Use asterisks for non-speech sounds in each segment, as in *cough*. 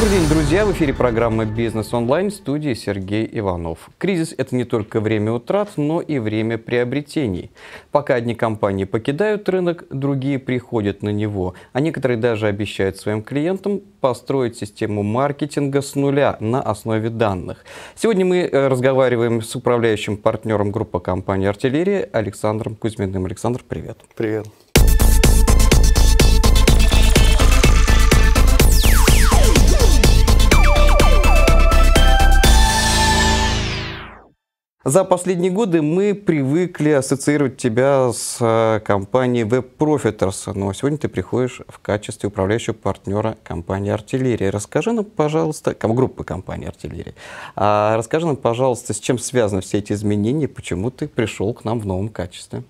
Добрый день, друзья! В эфире программа «Бизнес онлайн» в студии Сергей Иванов. Кризис – это не только время утрат, но и время приобретений. Пока одни компании покидают рынок, другие приходят на него, а некоторые даже обещают своим клиентам построить систему маркетинга с нуля на основе данных. Сегодня мы э, разговариваем с управляющим партнером группы компании «Артиллерия» Александром Кузьминым. Александр, привет! Привет! За последние годы мы привыкли ассоциировать тебя с э, компанией Web Profiters, но сегодня ты приходишь в качестве управляющего партнера компании «Артиллерия». Расскажи нам, пожалуйста, группы компании «Артиллерия», а расскажи нам, пожалуйста, с чем связаны все эти изменения, почему ты пришел к нам в новом качестве?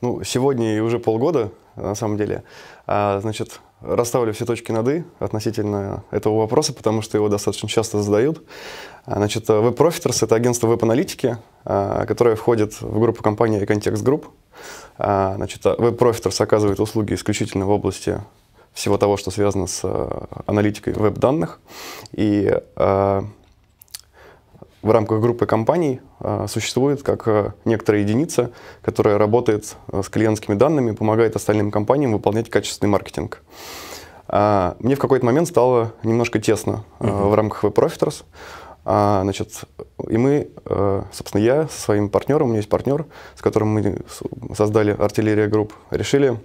Ну, сегодня и уже полгода, на самом деле. А, значит, расставлю все точки над «и» относительно этого вопроса, потому что его достаточно часто задают. А, значит, э, Web Profiters — это агентство веб-аналитики, а, которое входит в группу компании Context Group. А, значит, э, Web Profiters оказывает услуги исключительно в области всего того, что связано с э, аналитикой веб-данных. И в рамках группы компаний э, существует как э, некоторая единица, которая работает э, с клиентскими данными, помогает остальным компаниям выполнять качественный маркетинг. А, мне в какой-то момент стало немножко тесно uh-huh. в рамках WebProfiters. А, значит, и мы, собственно, я со своим партнером, у меня есть партнер, с которым мы создали артиллерия групп, решили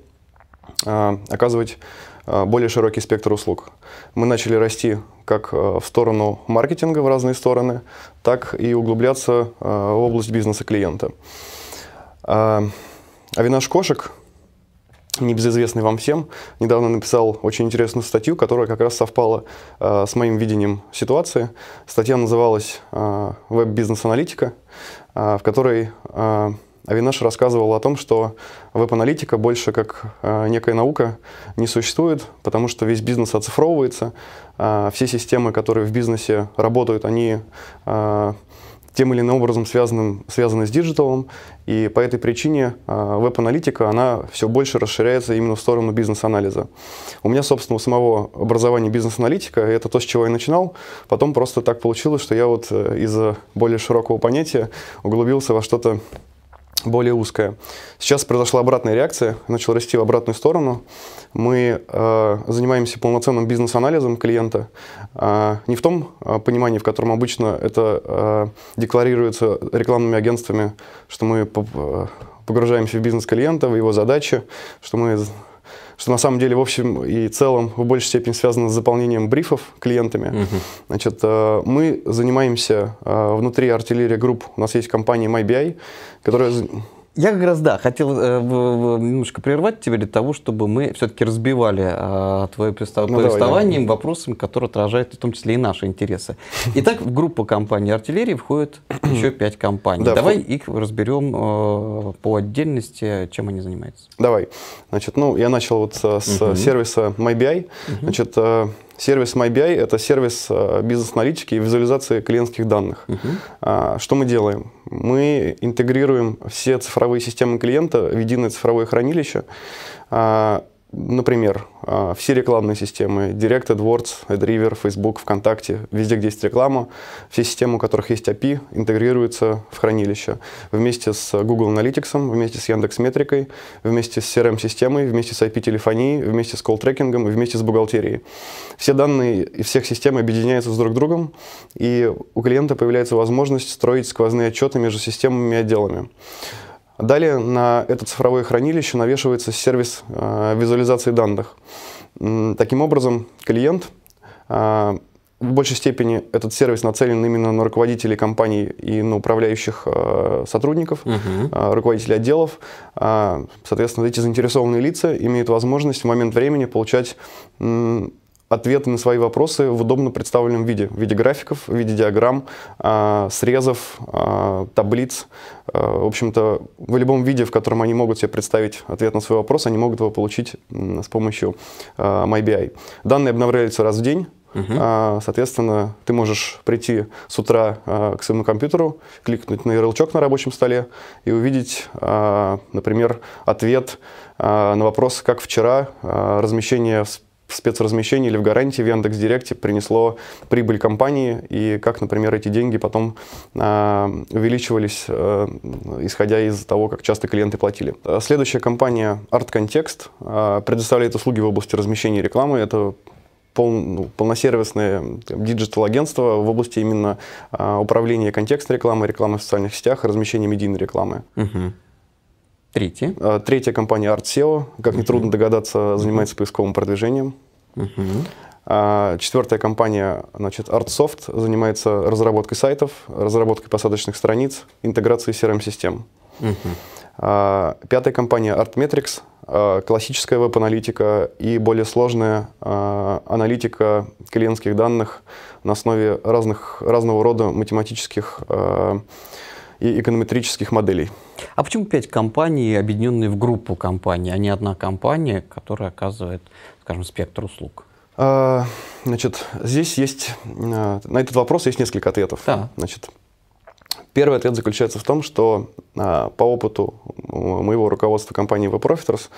а, оказывать а, более широкий спектр услуг. Мы начали расти как а, в сторону маркетинга в разные стороны, так и углубляться а, в область бизнеса клиента. Авинаш Кошек, небезызвестный вам всем, недавно написал очень интересную статью, которая как раз совпала с моим видением ситуации. Статья называлась э, «Веб-бизнес-аналитика», в которой Авинаша рассказывал о том, что веб-аналитика больше как э, некая наука не существует, потому что весь бизнес оцифровывается, э, все системы, которые в бизнесе работают, они э, тем или иным образом связаны, связаны с диджиталом, и по этой причине э, веб-аналитика, она все больше расширяется именно в сторону бизнес-анализа. У меня, собственно, у самого образования бизнес-аналитика, это то, с чего я начинал, потом просто так получилось, что я вот э, из более широкого понятия углубился во что-то более узкая. Сейчас произошла обратная реакция, начал расти в обратную сторону. Мы э, занимаемся полноценным бизнес-анализом клиента. Э, не в том э, понимании, в котором обычно это э, декларируется рекламными агентствами, что мы э, погружаемся в бизнес клиента, в его задачи, что мы что на самом деле в общем и целом в большей степени связано с заполнением брифов клиентами. Угу. Значит, э, мы занимаемся э, внутри артиллерии групп, у нас есть компания MyBI, которая я как раз, да, хотел э, немножко прервать тебя для того, чтобы мы все-таки разбивали э, а, твое ну, повествование ну, повествование вопросами, которые отражают в том числе и наши интересы. Итак, в группу компаний артиллерии входит *clears throat* еще пять компаний. Да, Давай в... их разберем э, по отдельности, чем они занимаются. Давай. Значит, ну, я начал вот с, угу. сервиса MyBI. Угу. Значит, э, Сервис MyBI – это сервис э, бизнес-аналитики и визуализации клиентских данных. Uh-huh. Что мы делаем? Мы интегрируем все цифровые системы клиента в единое цифровое хранилище, а, Например, а, все рекламные системы, Direct, AdWords, AdRiver, Facebook, ВКонтакте, везде, где есть реклама, все системы, у которых есть API, интегрируются в хранилище вместе с Google Analytics, вместе с Яндекс Метрикой, вместе с CRM-системой, вместе с IP-телефонией, вместе с колл-трекингом и вместе с бухгалтерией. Все данные из всех систем объединяются с друг другом, и у клиента появляется возможность строить сквозные отчеты между системами и отделами. Далее на это цифровое хранилище навешивается сервис э, визуализации данных. Таким образом, клиент э, в большей степени этот сервис нацелен именно на руководителей компаний и на управляющих э, сотрудников, угу. э, руководителей отделов. Э, соответственно, эти заинтересованные лица имеют возможность в момент времени получать ответы на свои вопросы в удобно представленном виде, в виде графиков, в виде диаграмм, а, срезов, а, таблиц. А, в общем-то, в любом виде, в котором они могут себе представить ответ на свой вопрос, они могут его получить с помощью MyBI. Данные обновляются раз в день. Uh-huh. Соответственно, ты можешь прийти с утра к своему компьютеру, кликнуть на ярлычок на рабочем столе и увидеть, например, ответ на вопрос, как вчера размещение в спецразмещении или в гарантии в Яндекс.Директе принесло прибыль компании, и как, например, эти деньги потом э, увеличивались, э, исходя из того, как часто клиенты платили. Э, следующая компания ArtContext э, предоставляет услуги в области размещения рекламы. Это пол, ну, полносервисное диджитал-агентство в области именно э, управления контекстной рекламы, рекламы в социальных сетях, размещения медийной рекламы. Uh-huh. Третье. А, третья компания ArtSeo, как угу. нетрудно догадаться, занимается поисковым продвижением. Угу. Четвертая компания, значит, ArtSoft, занимается разработкой сайтов, разработкой посадочных страниц, интеграцией CRM-систем. Угу. Пятая компания ArtMetrics, классическая веб-аналитика и более сложная аналитика клиентских данных на основе разных, разного рода математических и эконометрических моделей. А почему пять компаний, объединенные в группу компаний, а не одна компания, которая оказывает, скажем, спектр услуг? А, значит, здесь есть, а, на этот вопрос есть несколько ответов. Да. Значит, Первый ответ заключается в том, что а, по опыту моего руководства компании WebProfiters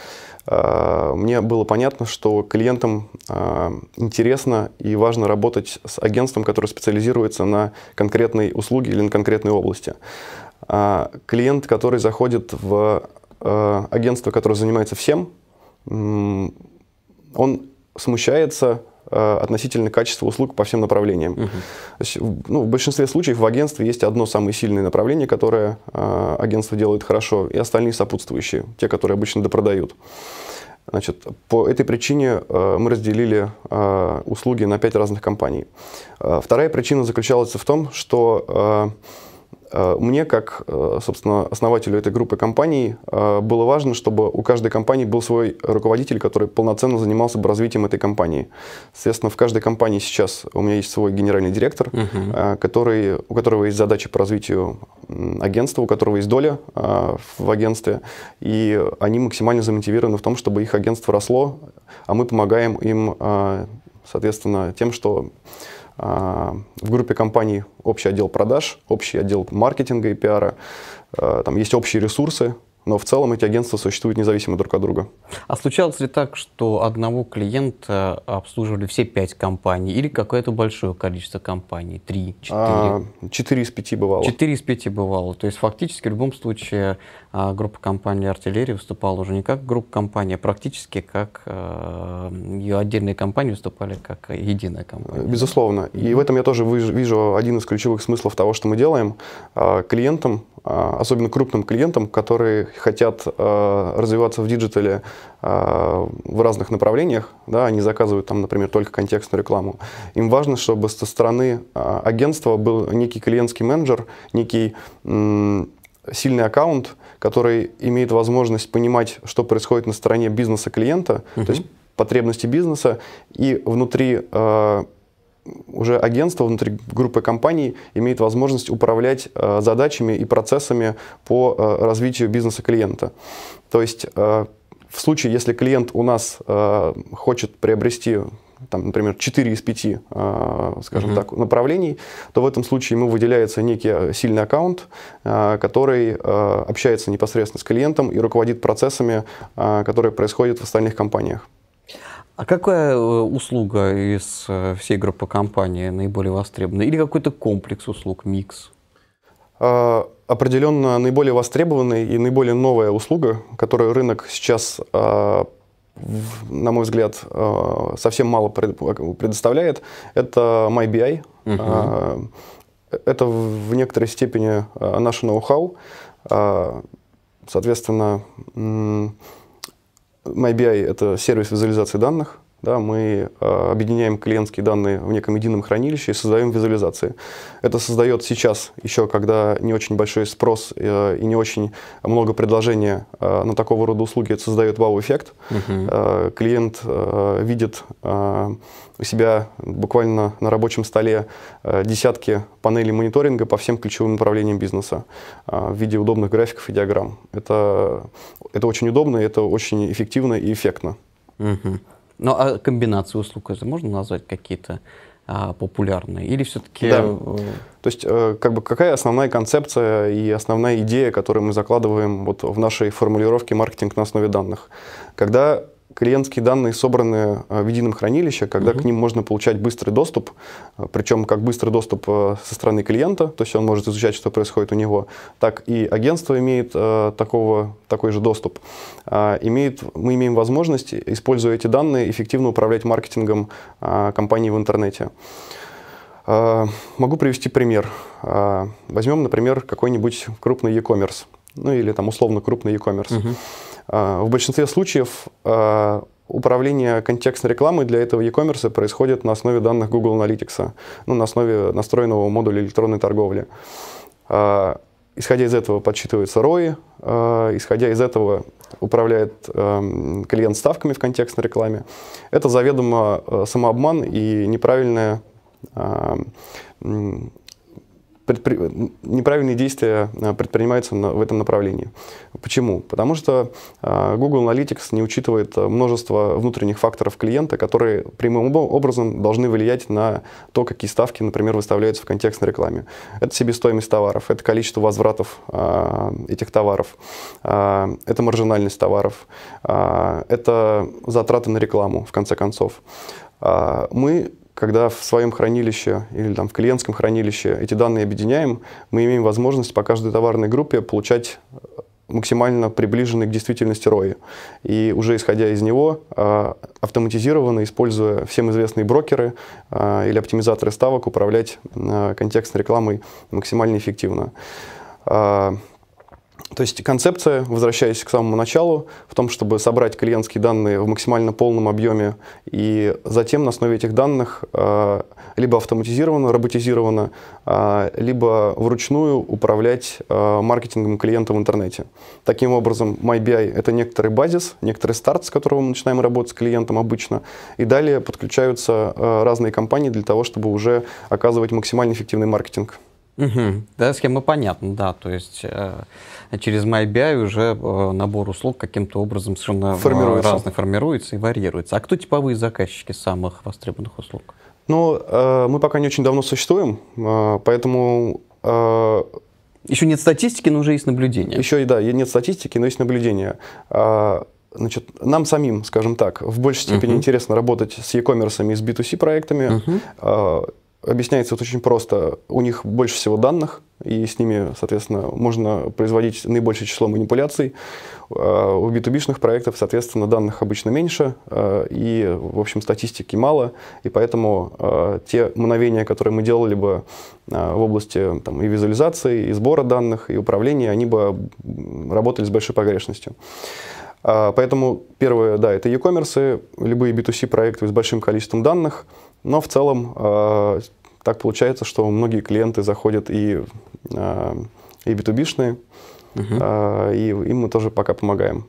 Э, мне было понятно, что клиентам э, интересно и важно работать с агентством, которое специализируется на конкретной услуге или на конкретной области. Э, клиент, который заходит в агентство, которое занимается всем, он смущается, Э, относительно качества услуг по всем направлениям. Угу. есть, ну, в большинстве случаев в агентстве есть одно самое сильное направление, которое э, агентство делает хорошо, и остальные сопутствующие, те, которые обычно допродают. Значит, по этой причине э, мы разделили э, услуги на пять разных компаний. Э, вторая причина заключалась в том, что э, Э, мне, как, э, собственно, основателю этой группы компаний, э, было важно, чтобы у каждой компании был свой руководитель, который полноценно занимался бы развитием этой компании. Соответственно, в каждой компании сейчас у меня есть свой генеральный директор, uh-huh. который, у которого есть задача по развитию агентства, у которого есть доля в агентстве, и они максимально замотивированы в том, чтобы их агентство росло, а мы помогаем им, соответственно, тем, что а, в группе компаний общий отдел продаж, общий отдел маркетинга и пиара, а, там есть общие ресурсы, но в целом эти агентства существуют независимо друг от друга. А случалось ли так, что одного клиента обслуживали все пять компаний или какое-то большое количество компаний? Три, четыре? А, четыре из пяти бывало. Четыре из пяти бывало. То есть фактически в любом случае а, группа компаний «Артиллерия» выступала уже не как группа компаний, а практически как а, ее отдельные компании выступали как единая компания. Безусловно. И в этом я тоже вижу один из ключевых смыслов того, что мы делаем. Клиентам а, особенно крупным клиентам, которые хотят а, развиваться в диджитале а, в разных направлениях, да, они заказывают там, например, только контекстную рекламу. Им важно, чтобы со стороны агентства был некий клиентский менеджер, некий сильный аккаунт, который имеет возможность понимать, что происходит на стороне бизнеса клиента, угу. то есть потребности бизнеса, и внутри уже агентство внутри группы компаний имеет возможность управлять э, задачами и процессами по э, развитию бизнеса клиента. То есть э, в случае, если клиент у нас э, хочет приобрести там, например, 4 из 5, э, скажем mm-hmm. так, направлений, то в этом случае ему выделяется некий э, сильный аккаунт, э, который э, общается непосредственно с клиентом и руководит процессами, э, которые происходят в остальных компаниях. А какая э, услуга из э, всей группы компаний наиболее востребована? Или какой-то комплекс услуг, микс? А, определенно наиболее востребованная и наиболее новая услуга, которую рынок сейчас, а, на мой взгляд, а, совсем мало предоставляет, это MyBI. Угу. Это в некоторой степени наше ноу-хау. Соответственно, MyBI — это сервис визуализации данных, да, мы а, объединяем клиентские данные в неком едином хранилище и создаем визуализации. Это создает сейчас, еще когда не очень большой спрос э, и не очень много предложения а, на такого рода услуги, это создает вау-эффект. Угу. клиент видит у себя буквально на рабочем столе десятки панелей мониторинга по всем ключевым направлениям бизнеса в виде удобных графиков и диаграмм. Это, это очень удобно, это очень эффективно и эффектно. Угу. Ну, а комбинации услуг это можно назвать какие-то а, популярные? Или все-таки... Да. Э, То есть, э, как бы, какая основная концепция и основная идея, которую мы закладываем вот в нашей формулировке маркетинг на основе данных? Когда клиентские данные собраны э, в едином хранилище, когда угу. к ним можно получать быстрый доступ, э, причем как быстрый доступ э, со стороны клиента, то есть он может изучать, что происходит у него, так и агентство имеет такого, такой же доступ. А, имеет, мы имеем возможность, используя эти данные, эффективно управлять маркетингом а, компании в интернете. А, могу привести пример. Возьмем, например, какой-нибудь крупный e-commerce, ну или там условно крупный e-commerce. Угу а, в большинстве случаев а, управление контекстной рекламой для этого e-commerce происходит на основе данных Google Analytics, ну, на основе настроенного модуля электронной торговли. А, исходя из этого подсчитывается ROI, исходя из этого управляет эм, клиент ставками в контекстной рекламе. Это заведомо э, самообман и неправильное эм, предпри... неправильные действия э, предпринимаются в этом направлении. Почему? Потому что э, Google Analytics не учитывает э, множество внутренних факторов клиента, которые прямым образом должны влиять на то, какие ставки, например, выставляются в контекстной рекламе. Это себестоимость товаров, это количество возвратов этих товаров, это маржинальность товаров, это затраты на рекламу, в конце концов. Мы когда в своем хранилище или там, в клиентском хранилище эти данные объединяем, мы имеем возможность по каждой товарной группе получать э, максимально приближенный к действительности ROI. И уже исходя из него, э, автоматизированно, используя всем известные брокеры э, или оптимизаторы ставок, управлять контекстной рекламой максимально эффективно. То есть концепция, возвращаясь к самому началу, в том, чтобы собрать клиентские данные в максимально полном объеме и затем на основе этих данных э, либо автоматизированно, роботизированно, э, либо вручную управлять э, маркетингом клиента в интернете. Таким образом, MyBI — это некоторый базис, некоторый старт, с которого мы начинаем работать с клиентом обычно, и далее подключаются э, разные компании для того, чтобы уже оказывать максимально эффективный маркетинг. Угу. Да, схема понятна, да, то есть... Э через MyBI уже э, набор услуг каким-то образом совершенно э, формируется. разный формируется и варьируется. А кто типовые заказчики самых востребованных услуг? Ну, э, мы пока не очень давно существуем, поэтому... еще нет статистики, но уже есть наблюдение. Еще, и да, нет статистики, но есть наблюдение. значит, нам самим, скажем так, в большей степени uh-huh. интересно работать с e-commerce и с B2C проектами. Uh-huh. Объясняется это вот очень просто. У них больше всего данных, и с ними, соответственно, можно производить наибольшее число манипуляций. А, у B2B-шных проектов, соответственно, данных обычно меньше, а, и, в общем, статистики мало, и поэтому а, те мгновения, которые мы делали бы в области там, и визуализации, и сбора данных, и управления, они бы работали с большой погрешностью. Поэтому первое, да, это e-commerce, любые B2C проекты с большим количеством данных – но в целом э, так получается, что многие клиенты заходят и, э, и B2B-шные, угу. э, и им мы тоже пока помогаем.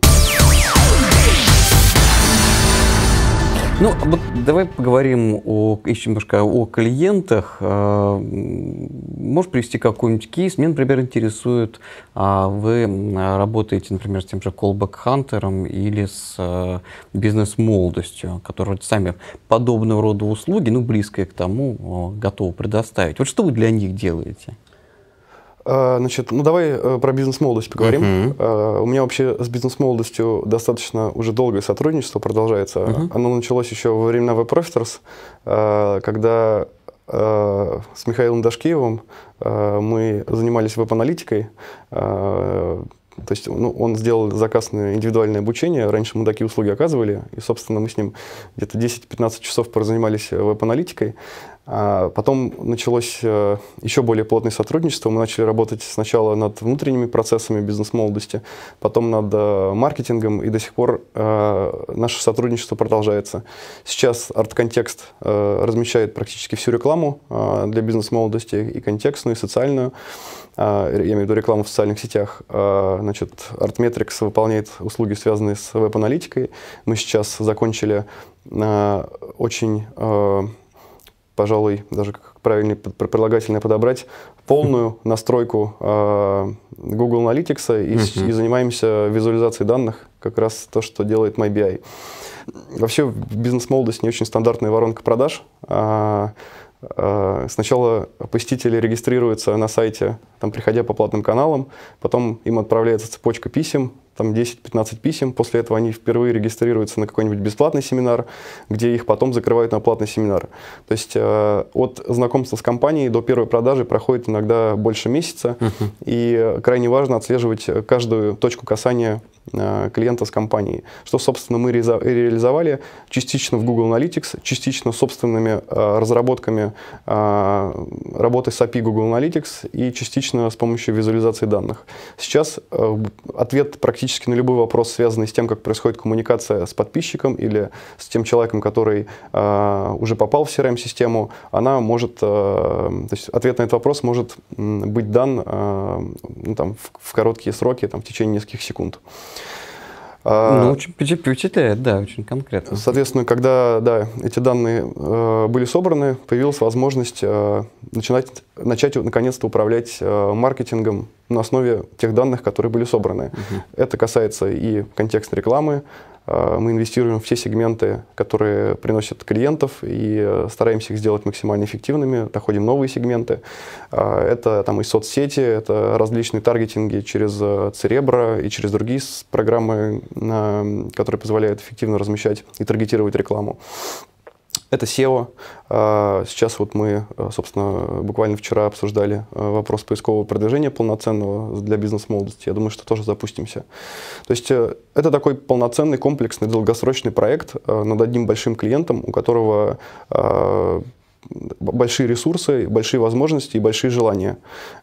Ну, вот давай поговорим о, еще немножко о клиентах. Э, можешь привести какой-нибудь кейс? Меня, например, интересует, а, вы работаете, например, с тем же Callback Hunter или с э, бизнес-молодостью, которые сами подобного рода услуги, ну, близкие к тому, готовы предоставить. Вот что вы для них делаете? Э, значит, ну давай э, про бизнес-молодость поговорим. Uh-huh. у меня вообще с бизнес-молодостью достаточно уже долгое сотрудничество продолжается. Uh-huh. Оно началось еще во времена WebProfiters, uh, когда с Михаилом Дашкиевым мы занимались веб-аналитикой. То есть ну, он сделал заказ на индивидуальное обучение. Раньше мы такие услуги оказывали. И, собственно, мы с ним где-то 10-15 часов прозанимались веб-аналитикой. А, потом началось э, еще более плотное сотрудничество. Мы начали работать сначала над внутренними процессами бизнес-молодости, потом над э, маркетингом, и до сих пор э, наше сотрудничество продолжается. Сейчас арт-контекст размещает практически всю рекламу для бизнес-молодости, и контекстную, и социальную. Я имею в виду рекламу в социальных сетях. Значит, Artmetrics выполняет услуги, связанные с веб-аналитикой. Мы сейчас закончили очень пожалуй, даже как правильнее прилагательное подобрать, полную хм. настройку э, Google Analytics и, uh-huh. и занимаемся визуализацией данных, как раз то, что делает MyBI. Вообще бизнес-молодость не очень стандартная воронка продаж. А, а, сначала посетители регистрируются на сайте, там, приходя по платным каналам, потом им отправляется цепочка писем, там 10-15 писем, после этого они впервые регистрируются на какой-нибудь бесплатный семинар, где их потом закрывают на платный семинар. То есть э, от знакомства с компанией до первой продажи проходит иногда больше месяца, uh-huh. и крайне важно отслеживать каждую точку касания э, клиента с компанией, что, собственно, мы реализовали частично в Google Analytics, частично собственными э, разработками э, работы с API Google Analytics и частично с помощью визуализации данных. Сейчас э, ответ практически практически на любой вопрос, связанный с тем, как происходит коммуникация с подписчиком или с тем человеком, который э, уже попал в CRM-систему, она может, э, то есть ответ на этот вопрос может быть дан э, ну, там, в, в короткие сроки, там, в течение нескольких секунд. А, ну, очень впечатляет, да, очень конкретно. Соответственно, когда да, эти данные э, были собраны, появилась возможность э, начинать, начать наконец-то управлять э, маркетингом на основе тех данных, которые были собраны. Угу. Это касается и контекста рекламы, а, мы инвестируем в те сегменты, которые приносят клиентов, и э, стараемся их сделать максимально эффективными. Доходим новые сегменты. А, это там и соцсети, это различные таргетинги через э, Церебро и через другие программы, которые позволяют эффективно размещать и таргетировать рекламу. Это SEO. А, сейчас вот мы, э, собственно, буквально вчера обсуждали э, вопрос поискового продвижения полноценного для бизнес-молодости. Я думаю, что тоже запустимся. То есть э, это такой полноценный, комплексный, долгосрочный проект над одним большим клиентом, у которого большие ресурсы, большие возможности и большие желания.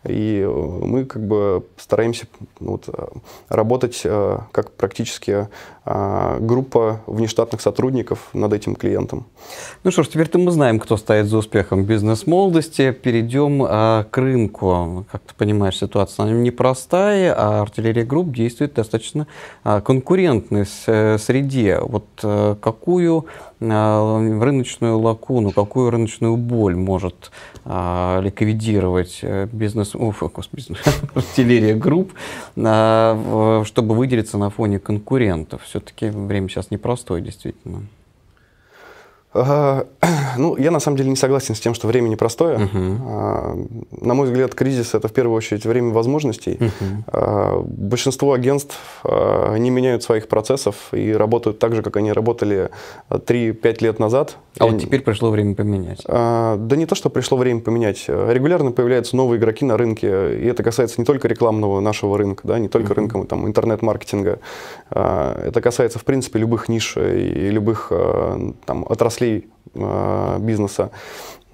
И э, мы как бы стараемся ну вот, э, работать э, как практически группа внештатных сотрудников над этим клиентом. Ну что ж, теперь-то мы знаем, кто стоит за успехом бизнес-молодости. Перейдем к рынку. Как ты понимаешь, ситуация она непростая, а артиллерия групп действует достаточно а, конкурентной среде. Вот какую рыночную лакуну, какую рыночную телесную боль может а, ликвидировать э, бизнес, уф, бизнес *laughs* артиллерия групп, а, чтобы выделиться на фоне конкурентов. Все-таки время сейчас непростое, действительно. Э, *clears throat* ну, я на самом деле не согласен с тем, что время непростое. Угу. На мой взгляд, кризис это в первую очередь время возможностей. Угу. Большинство агентств не меняют своих процессов и работают так же, как они работали 3-5 лет назад. А и... вот теперь пришло время поменять. Да не то, что пришло время поменять. Регулярно появляются новые игроки на рынке. И это касается не только рекламного нашего рынка, да, не только угу. рынка там, интернет-маркетинга. Это касается, в принципе, любых ниш и любых там, отраслей частей э, бизнеса.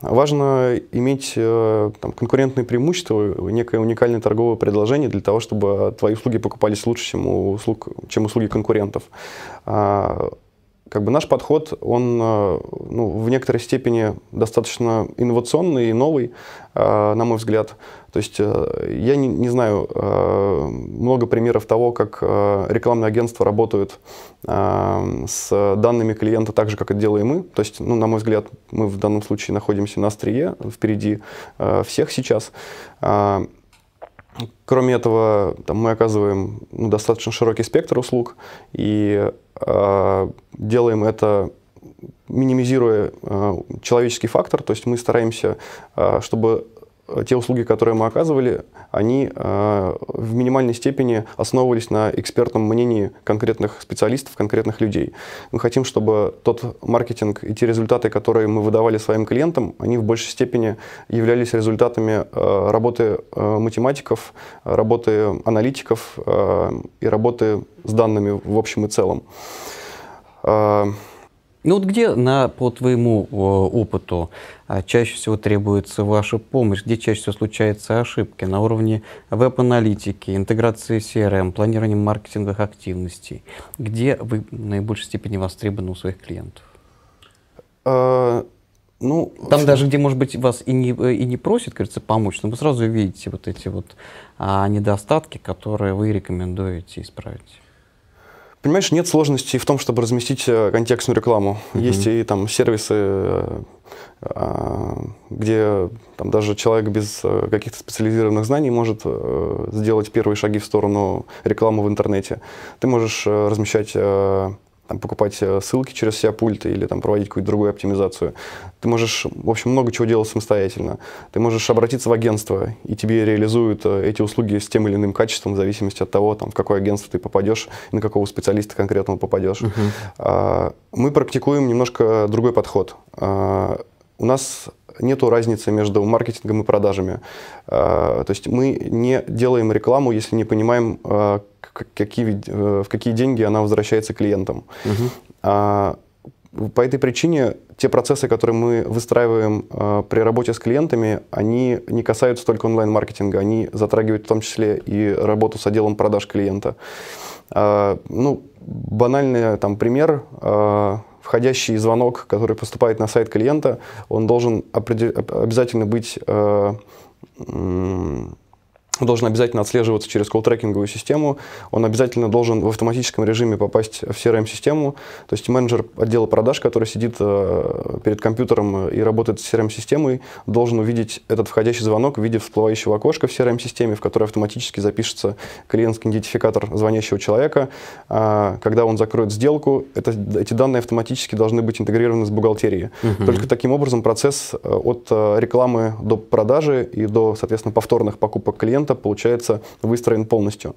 Важно иметь э, там, конкурентные преимущества, некое уникальное торговое предложение для того, чтобы твои услуги покупались лучше, чем, услуг, чем услуги конкурентов. А, как бы наш подход, он э, ну, в некоторой степени достаточно инновационный и новый, на мой взгляд. То есть э, я не, не знаю э, много примеров того, как э, рекламные агентства работают с данными клиента так же, как это делаем мы. То есть, ну, на мой взгляд, мы в данном случае находимся на острие, впереди всех сейчас. Кроме этого, там, мы оказываем ну, достаточно широкий спектр услуг и э, делаем это минимизируя э, человеческий фактор, то есть мы стараемся, э, чтобы Э, те услуги, которые мы оказывали, они э, в минимальной степени основывались на экспертном мнении конкретных специалистов, конкретных людей. Мы хотим, чтобы тот маркетинг и те результаты, которые мы выдавали своим клиентам, они в большей степени являлись результатами э, работы э, математиков, работы аналитиков э, и работы с данными в общем и целом. Э, ну вот где, на, по твоему э, опыту, а, чаще всего требуется ваша помощь, где чаще всего случаются ошибки на уровне веб-аналитики, интеграции CRM, планирования маркетинговых активностей? Где вы в наибольшей степени востребованы у своих клиентов? А, ну, Там что... даже, где, может быть, вас и не, э, и не просят, кажется, помочь, но вы сразу видите вот эти вот а, недостатки, которые вы рекомендуете исправить. Понимаешь, нет сложности в том, чтобы разместить э, контекстную рекламу. mm Есть и там сервисы, э, а, где там даже человек без э, каких-то специализированных знаний может сделать первые шаги в сторону рекламы в интернете. Ты можешь размещать там, покупать э, ссылки через себя пульты или там, проводить какую-то другую оптимизацию. Ты можешь, в общем, много чего делать самостоятельно. Ты можешь обратиться в агентство, и тебе реализуют э, эти услуги с тем или иным качеством, в зависимости от того, там, в какое агентство ты попадешь, на какого специалиста конкретного попадешь. Uh-huh. Мы практикуем немножко другой подход. А, у нас нет разницы между маркетингом и продажами. А, то есть мы не делаем рекламу, если не понимаем, какие, э, в какие деньги она возвращается клиентам. Угу. А, по этой причине те процессы, которые мы выстраиваем э, при работе с клиентами, они не касаются только онлайн-маркетинга, они затрагивают в том числе и работу с отделом продаж клиента. Э, ну, банальный э, там пример. Э, входящий звонок, который поступает на сайт клиента, он должен обязательно быть э, должен обязательно отслеживаться через колл-трекинговую систему, он обязательно должен в автоматическом режиме попасть в CRM-систему, то есть менеджер отдела продаж, который сидит э, перед компьютером и работает с CRM-системой, должен увидеть этот входящий звонок в виде всплывающего окошка в CRM-системе, в который автоматически запишется клиентский идентификатор звонящего человека. А, когда он закроет сделку, это, эти данные автоматически должны быть интегрированы с бухгалтерией. Угу. Только таким образом процесс э, от э, рекламы до продажи и до, соответственно, повторных покупок клиента клиента, получается, выстроен полностью.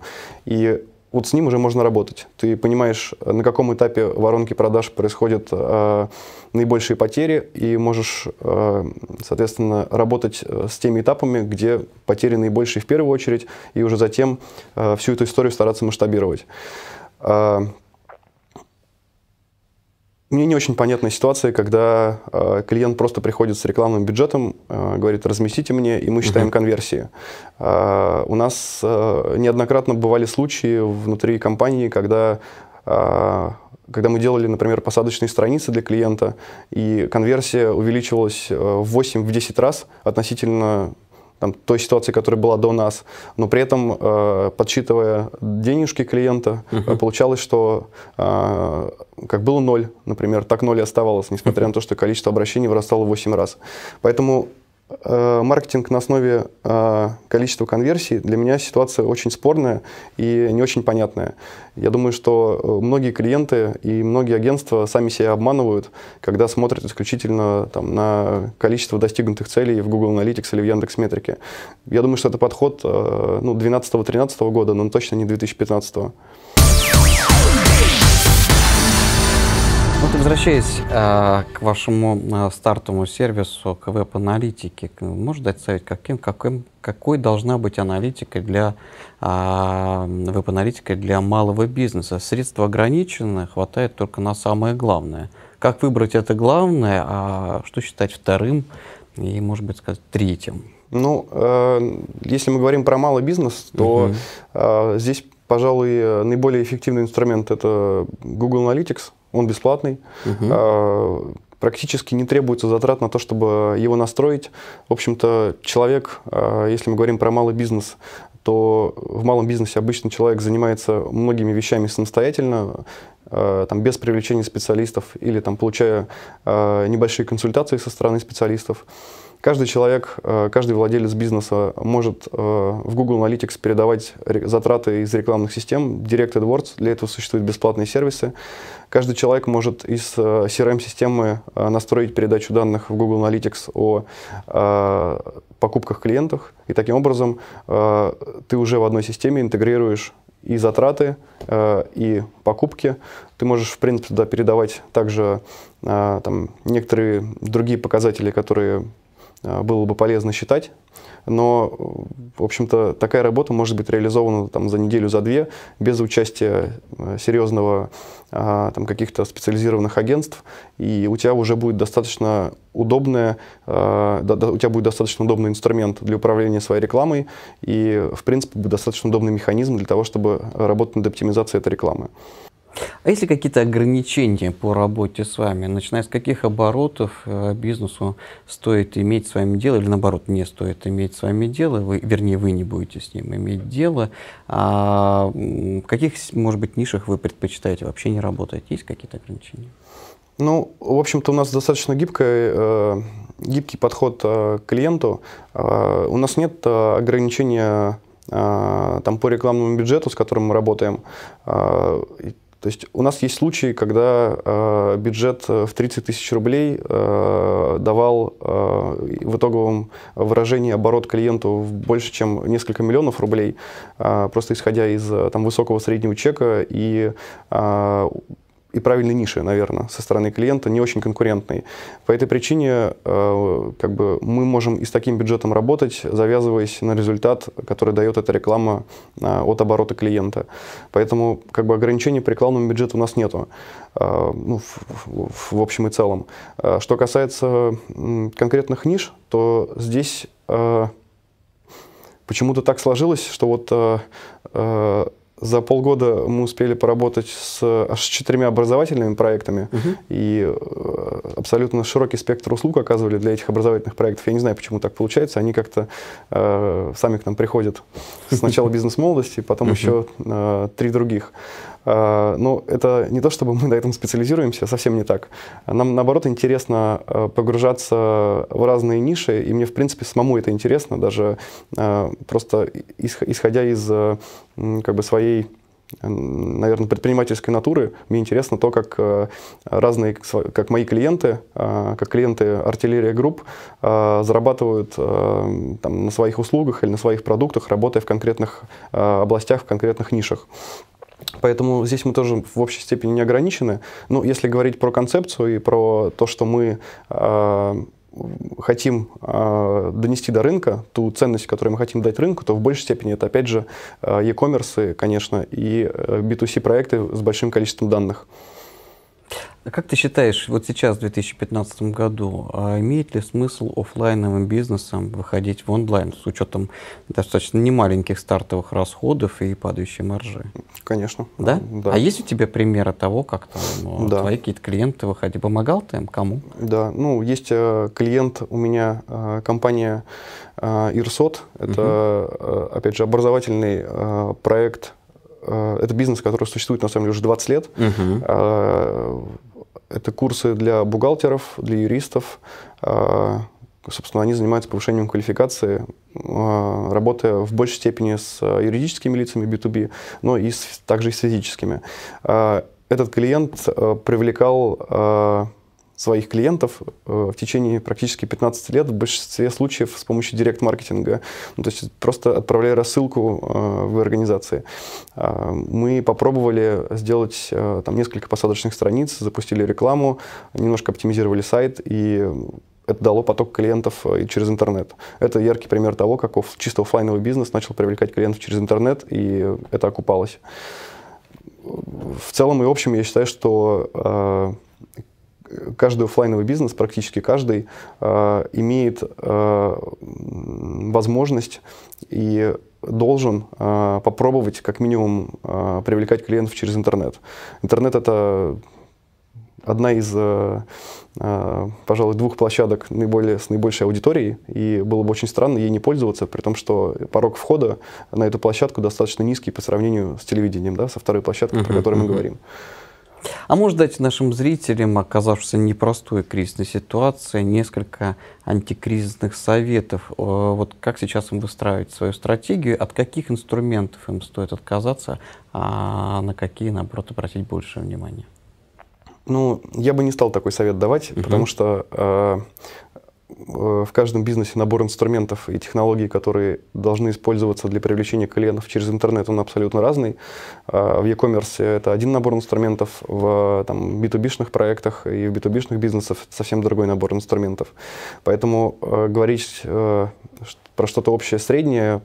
И вот с ним уже можно работать. Ты понимаешь, на каком этапе воронки продаж происходят э, наибольшие потери, и можешь, э, соответственно, работать э, с теми этапами, где потери наибольшие в первую очередь, и уже затем э, всю эту историю стараться масштабировать. Э, мне не очень понятна ситуация, когда э, клиент просто приходит с рекламным бюджетом, э, говорит, разместите мне, и мы считаем uh-huh. конверсии. Э, у нас э, неоднократно бывали случаи внутри компании, когда э, когда мы делали, например, посадочные страницы для клиента, и конверсия увеличивалась э, в 8-10 раз относительно там, той ситуации, которая была до нас, но при этом, э, подсчитывая денежки клиента, uh-huh. получалось, что э, как было ноль, например, так ноль и оставалось, несмотря uh-huh. на то, что количество обращений вырастало в 8 раз. Поэтому Э, маркетинг на основе э, количества конверсий для меня ситуация очень спорная и не очень понятная. Я думаю, что э, многие клиенты и многие агентства сами себя обманывают, когда смотрят исключительно там, на количество достигнутых целей в Google Analytics или в Яндекс Метрике Я думаю, что это подход ну, 2012-2013 года, но точно не 2015. Возвращаясь э, к вашему э, стартовому сервису, к веб-аналитике, можешь дать совет, каким, каким, какой должна быть аналитика для э, а, веб-аналитика для малого бизнеса? Средства ограничены, хватает только на самое главное. Как выбрать это главное, а что считать вторым и, может быть, сказать, третьим? Ну, э, если мы говорим про малый бизнес, то угу. э, здесь, пожалуй, наиболее эффективный инструмент это Google Analytics он бесплатный. Угу. Практически не требуется затрат на то, чтобы его настроить. В общем-то, человек, а, если мы говорим про малый бизнес, то в малом бизнесе обычно человек занимается многими вещами самостоятельно, а, там, без привлечения специалистов или там, получая небольшие консультации со стороны специалистов. Каждый человек, э, каждый владелец бизнеса может э, в Google Analytics передавать затраты из рекламных систем, Direct AdWords, для этого существуют бесплатные сервисы. Каждый человек может из э, CRM-системы настроить передачу данных в Google Analytics о покупках клиентов, и таким образом ты уже в одной системе интегрируешь и затраты, и покупки. Ты можешь, в принципе, туда передавать также там, некоторые другие показатели, которые Э, было бы полезно считать. Но, в общем-то, такая работа может быть реализована там, за неделю, за две, без участия э, серьезного а, там, каких-то специализированных агентств. И у тебя уже будет достаточно удобное, э, у тебя будет достаточно удобный инструмент для управления своей рекламой и, в принципе, будет достаточно удобный механизм для того, чтобы работать над оптимизацией этой рекламы. А есть ли какие-то ограничения по работе с вами? Начиная с каких оборотов э, бизнесу стоит иметь с вами дело, или наоборот, не стоит иметь с вами дело, вы, вернее, вы не будете с ним иметь дело. А в каких, может быть, нишах вы предпочитаете вообще не работать? Есть какие-то ограничения? Ну, в общем-то, у нас достаточно гибкая, э, гибкий подход э, к клиенту. Э, у нас нет э, ограничения э, там по рекламному бюджету, с которым мы работаем. Э, то есть у нас есть случаи, когда э, бюджет э, в 30 тысяч рублей э, давал э, в итоговом выражении оборот клиенту в больше, чем несколько миллионов рублей, э, просто исходя из э, там, высокого среднего чека и э, и правильной ниши, наверное, со стороны клиента, не очень конкурентной. По этой причине э, как бы мы можем и с таким бюджетом работать, завязываясь на результат, который дает эта реклама э, от оборота клиента. Поэтому как бы ограничений по рекламному бюджету у нас нету, э, ну, в, в, в общем и целом. Что касается конкретных ниш, то здесь почему-то так сложилось, что вот за полгода мы успели поработать с аж четырьмя образовательными проектами угу. и э, абсолютно широкий спектр услуг оказывали для этих образовательных проектов. Я не знаю, почему так получается. Они как-то э, сами к нам приходят. Сначала *laughs* бизнес молодости, потом еще э, три других. А, ну, это не то, чтобы *laughs* мы на этом специализируемся, совсем не так. Нам, наоборот, интересно э, погружаться в разные ниши, и мне, в принципе, самому это интересно, даже э, просто исходя из э, как бы своей наверное, предпринимательской натуры. Мне интересно то, как разные, как мои клиенты, как клиенты артиллерия групп зарабатывают там, на своих услугах или на своих продуктах, работая в конкретных областях, в конкретных нишах. Поэтому здесь мы тоже в общей степени не ограничены. Но ну, если говорить про концепцию и про то, что мы э, хотим э, донести до рынка, ту ценность, которую мы хотим дать рынку, то в большей степени это, опять же, э, e-commerce, конечно, и B2C э, проекты с большим количеством данных. А как ты считаешь, вот сейчас, в 2015 году, а имеет ли смысл офлайновым бизнесом выходить в онлайн с учетом достаточно немаленьких стартовых расходов и падающей маржи? Конечно. Да? да. А есть у тебя примеры того, как там э, да. твои какие-то клиенты выходили? Помогал ты им? Кому? Да, ну, есть э, клиент у меня, э, компания э, Ирсот. Это, угу. опять же, образовательный проект это бизнес, который существует на самом деле уже 20 лет. Угу. Это курсы для бухгалтеров, для юристов. А, собственно, они занимаются повышением квалификации, а, работая в большей степени с а, юридическими лицами B2B, но и с, также и с физическими. Этот клиент привлекал своих клиентов э, в течение практически 15 лет в большинстве случаев с помощью директ-маркетинга. Ну, то есть просто отправляя рассылку э, в организации. А, мы попробовали сделать э, там несколько посадочных страниц, запустили рекламу, немножко оптимизировали сайт и это дало поток клиентов и через интернет. Это яркий пример того, как чисто офлайновый бизнес начал привлекать клиентов через интернет, и это окупалось. В целом и общем, я считаю, что э, каждый офлайновый бизнес, практически каждый, э, имеет э, возможность и должен э, попробовать как минимум привлекать клиентов через интернет. Интернет это одна из, пожалуй, двух площадок наиболее, с наибольшей аудиторией, и было бы очень странно ей не пользоваться, при том, что порог входа на эту площадку достаточно низкий по сравнению с телевидением, да, со второй площадкой, uh-huh, про которую uh-huh. мы говорим. А может дать нашим зрителям, оказавшись непростой кризисной ситуации, несколько антикризисных советов. Э, вот как сейчас им выстраивать свою стратегию, от каких инструментов им стоит отказаться, а на какие, наоборот, обратить больше внимания? Ну, я бы не стал такой совет давать, угу. потому что э, Э, в каждом бизнесе набор инструментов и технологий, которые должны использоваться для привлечения клиентов через интернет, он абсолютно разный. Э, в e-commerce это один набор инструментов, в там, B2B-шных проектах и в B2B-шных бизнесах совсем другой набор инструментов. Поэтому э, говорить про что-то общее, среднее,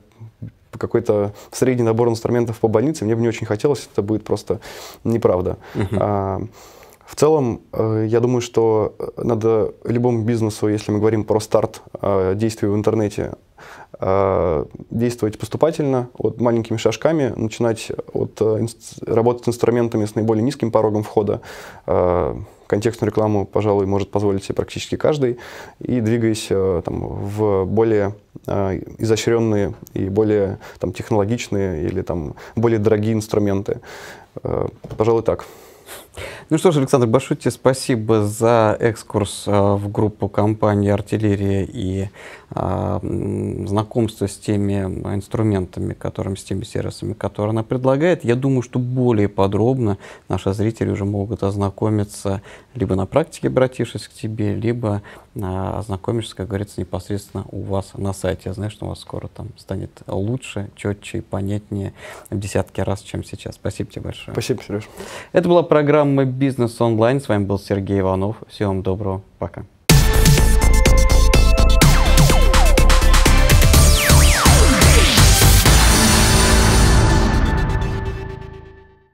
какой-то средний набор инструментов по больнице, мне бы не очень хотелось, это будет просто неправда. Uh-huh. В целом, э, я думаю, что э, надо любому бизнесу, если мы говорим про старт э, действий в интернете, действовать поступательно, вот маленькими шажками, начинать от работать инструментами с наиболее низким порогом входа. Контекстную рекламу, пожалуй, может позволить себе практически каждый. И двигаясь там, в более изощренные и более там, технологичные или там, более дорогие инструменты. Пожалуй, так. Ну что ж, Александр, большое тебе спасибо за экскурс а, в группу компании «Артиллерия» и а, знакомство с теми инструментами, которыми, с теми сервисами, которые она предлагает. Я думаю, что более подробно наши зрители уже могут ознакомиться либо на практике, обратившись к тебе, либо а, э, ознакомишься, как говорится, непосредственно у вас на сайте. Я знаю, что у вас скоро там станет лучше, четче и понятнее в десятки раз, чем сейчас. Спасибо тебе большое. Спасибо, Сереж. Это была программа программы «Бизнес онлайн». С вами был Сергей Иванов. Всего вам доброго. Пока.